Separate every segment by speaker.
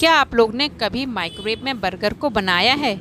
Speaker 1: क्या आप लोग ने कभी माइक्रोवेव में बर्गर को बनाया है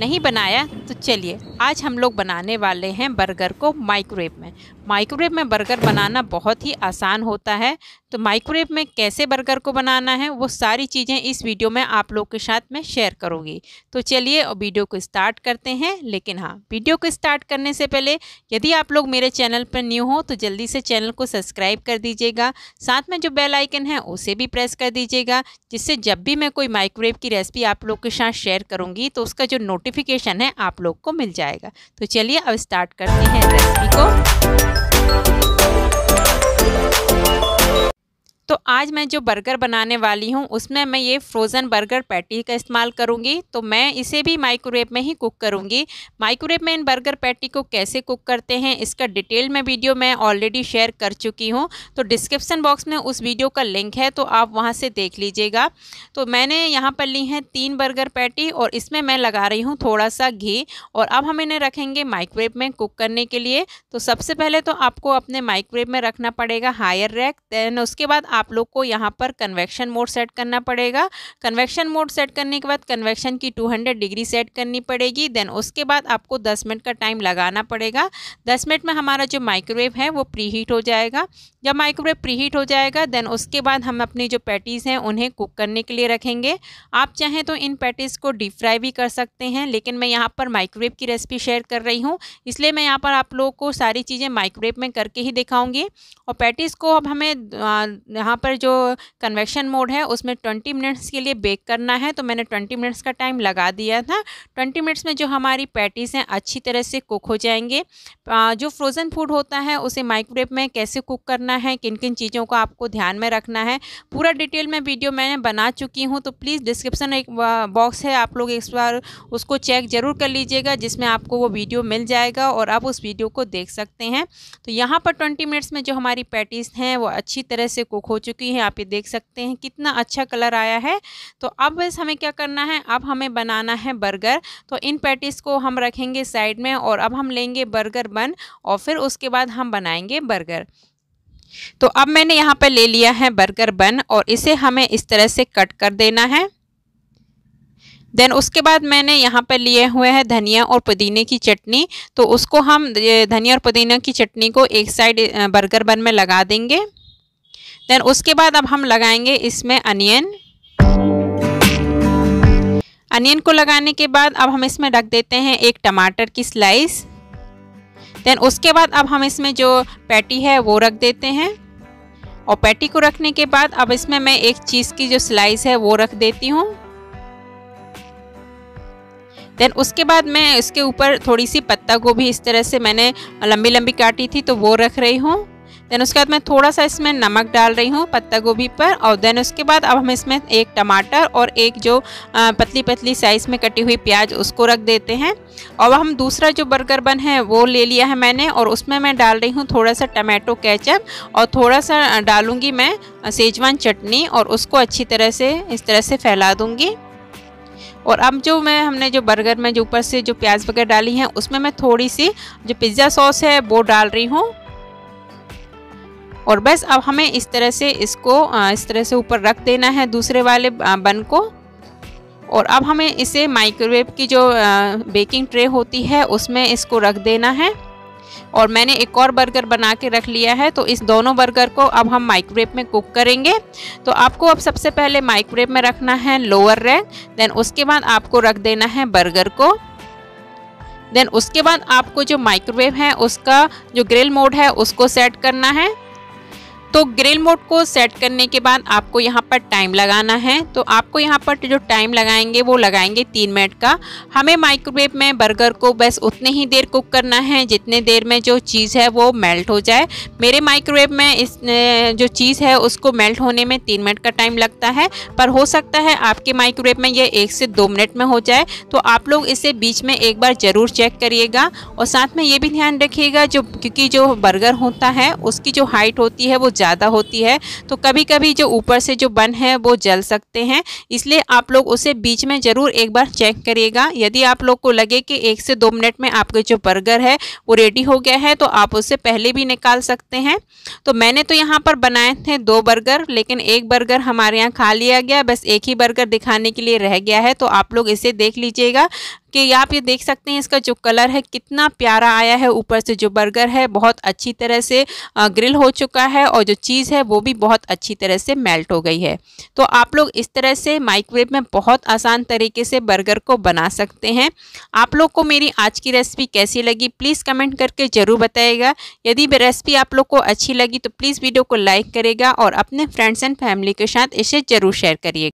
Speaker 1: नहीं बनाया तो चलिए आज हम लोग बनाने वाले हैं बर्गर को माइक्रोवेव में माइक्रोवेव में बर्गर बनाना बहुत ही आसान होता है तो माइक्रोवेव में कैसे बर्गर को बनाना है वो सारी चीज़ें इस वीडियो में आप लोग के साथ मैं शेयर करूँगी तो चलिए वीडियो को स्टार्ट करते हैं लेकिन हाँ वीडियो को स्टार्ट करने से पहले यदि आप लोग मेरे चैनल पर न्यू हो तो जल्दी से चैनल को सब्सक्राइब कर दीजिएगा साथ में जो बेल आइकन है उसे भी प्रेस कर दीजिएगा जिससे जब भी मैं कोई माइक्रोवेव की रेसिपी आप लोग के साथ शेयर करूँगी तो उसका जो नोटिफिकेशन है आप लोग को मिल जाएगा तो चलिए अब स्टार्ट करते हैं रेसिपी को आज मैं जो बर्गर बनाने वाली हूँ उसमें मैं ये फ्रोज़न बर्गर पैटी का इस्तेमाल करूँगी तो मैं इसे भी माइक्रोवेव में ही कुक करूँगी माइक्रोवेव में इन बर्गर पैटी को कैसे कुक करते हैं इसका डिटेल में वीडियो मैं ऑलरेडी शेयर कर चुकी हूँ तो डिस्क्रिप्सन बॉक्स में उस वीडियो का लिंक है तो आप वहाँ से देख लीजिएगा तो मैंने यहाँ पर ली हैं तीन बर्गर पैटी और इसमें मैं लगा रही हूँ थोड़ा सा घी और अब हम इन्हें रखेंगे माइक्रोवेव में कुक करने के लिए तो सबसे पहले तो आपको अपने माइक्रोवेव में रखना पड़ेगा हायर रैक देन उसके बाद आप लोग लोग को यहाँ पर कन्वेक्शन मोड सेट करना पड़ेगा कन्वेक्शन मोड सेट करने के बाद कन्वेक्शन की 200 डिग्री सेट करनी पड़ेगी देन उसके बाद आपको 10 मिनट का टाइम लगाना पड़ेगा 10 मिनट में हमारा जो माइक्रोवेव है वो प्री हीट हो जाएगा जब माइक्रोवेव प्री हीट हो जाएगा देन उसके बाद हम अपनी जो पैटीज़ हैं उन्हें कुक करने के लिए रखेंगे आप चाहें तो इन पैटीज़ को डीप फ्राई भी कर सकते हैं लेकिन मैं यहाँ पर माइक्रोवेव की रेसिपी शेयर कर रही हूँ इसलिए मैं यहाँ पर आप लोगों को सारी चीज़ें माइक्रोवेव में करके ही दिखाऊंगी और पैटीज़ को अब हमें यहाँ पर जो कन्वेक्शन मोड है उसमें ट्वेंटी मिनट्स के लिए बेक करना है तो मैंने ट्वेंटी मिनट्स का टाइम लगा दिया था ट्वेंटी मिनट्स में जो हमारी पैटीज़ हैं अच्छी तरह से कुक हो जाएंगे जो फ्रोज़न फूड होता है उसे माइक्रोवेव में कैसे कुक करना है किन किन चीज़ों को आपको ध्यान में रखना है पूरा डिटेल में वीडियो मैंने बना चुकी हूँ तो प्लीज़ डिस्क्रिप्सन एक बॉक्स है आप लोग इस बार उसको चेक ज़रूर कर लीजिएगा जिसमें आपको वो वीडियो मिल जाएगा और आप उस वीडियो को देख सकते हैं तो यहाँ पर ट्वेंटी मिनट्स में जो हमारी पैटीज़ हैं वो अच्छी तरह से कुक हो चुकी भी हैं आप ये देख सकते हैं कितना अच्छा कलर आया है तो अब बस हमें क्या करना है अब हमें बनाना है बर्गर तो इन पैटिस को हम रखेंगे साइड में और अब हम लेंगे बर्गर बन और फिर उसके बाद हम बनाएंगे बर्गर तो अब मैंने यहाँ पर ले लिया है बर्गर बन और इसे हमें इस तरह से कट कर देना है देन उसके बाद मैंने यहाँ पर लिए हुए हैं धनिया और पुदीने की चटनी तो उसको हम धनिया और पुदीने की चटनी को एक साइड बर्गर बन में लगा देंगे देन उसके बाद अब हम लगाएंगे इसमें अनियन अनियन को लगाने के बाद अब हम इसमें रख देते हैं एक टमाटर की स्लाइस देन उसके बाद अब हम इसमें जो पैटी है वो रख देते हैं और पैटी को रखने के बाद अब इसमें मैं एक चीज़ की जो स्लाइस है वो रख देती हूँ देन उसके बाद मैं इसके ऊपर थोड़ी सी पत्ता गोभी इस तरह से मैंने लंबी लंबी काटी थी तो वो रख रही हूँ देन उसके बाद मैं थोड़ा सा इसमें नमक डाल रही हूँ पत्ता गोभी पर और देन उसके बाद अब हम इसमें एक टमाटर और एक जो पतली पतली साइज़ में कटी हुई प्याज उसको रख देते हैं और हम दूसरा जो बर्गर बन है वो ले लिया है मैंने और उसमें मैं डाल रही हूँ थोड़ा सा टमाटो कैचअप और थोड़ा सा डालूँगी मैं सेजवान चटनी और उसको अच्छी तरह से इस तरह से फैला दूँगी और अब जो मैं हमने जो बर्गर में जो ऊपर से जो प्याज वगैरह डाली है उसमें मैं थोड़ी सी जो पिज़्ज़ा सॉस है वो डाल रही हूँ और बस अब हमें इस तरह से इसको इस तरह से ऊपर रख देना है दूसरे वाले बन को और अब हमें इसे माइक्रोवेव की जो बेकिंग ट्रे होती है उसमें इसको रख देना है और मैंने एक और बर्गर बना के रख लिया है तो इस दोनों बर्गर को अब हम माइक्रोवेव में कुक करेंगे तो आपको अब सबसे पहले माइक्रोवेव में रखना है लोअर रैक देन उसके बाद आपको रख देना है बर्गर को देन उसके बाद आपको जो माइक्रोवेव है उसका जो ग्रिल मोड है उसको सेट करना है तो ग्रिल मोड को सेट करने के बाद आपको यहाँ पर टाइम लगाना है तो आपको यहाँ पर जो टाइम लगाएंगे वो लगाएंगे तीन मिनट का हमें माइक्रोवेव में बर्गर को बस उतने ही देर कुक करना है जितने देर में जो चीज़ है वो मेल्ट हो जाए मेरे माइक्रोवेव में इस जो चीज़ है उसको मेल्ट होने में तीन मिनट का टाइम लगता है पर हो सकता है आपके माइक्रोवेव में यह एक से दो मिनट में हो जाए तो आप लोग इसे बीच में एक बार ज़रूर चेक करिएगा और साथ में ये भी ध्यान रखिएगा जो क्योंकि जो बर्गर होता है उसकी जो हाइट होती है वो ज़्यादा होती है तो कभी कभी जो ऊपर से जो बन है वो जल सकते हैं इसलिए आप लोग उसे बीच में ज़रूर एक बार चेक करिएगा यदि आप लोग को लगे कि एक से दो मिनट में आपके जो बर्गर है वो रेडी हो गया है तो आप उससे पहले भी निकाल सकते हैं तो मैंने तो यहाँ पर बनाए थे दो बर्गर लेकिन एक बर्गर हमारे यहाँ खा लिया गया बस एक ही बर्गर दिखाने के लिए रह गया है तो आप लोग इसे देख लीजिएगा कि आप ये देख सकते हैं इसका जो कलर है कितना प्यारा आया है ऊपर से जो बर्गर है बहुत अच्छी तरह से ग्रिल हो चुका है और जो चीज़ है वो भी बहुत अच्छी तरह से मेल्ट हो गई है तो आप लोग इस तरह से माइक्रोवेव में बहुत आसान तरीके से बर्गर को बना सकते हैं आप लोग को मेरी आज की रेसिपी कैसी लगी प्लीज़ कमेंट करके ज़रूर बताएगा यदि रेसिपी आप लोग को अच्छी लगी तो प्लीज़ वीडियो को लाइक करेगा और अपने फ्रेंड्स एंड फैमिली के साथ इसे ज़रूर शेयर करिएगा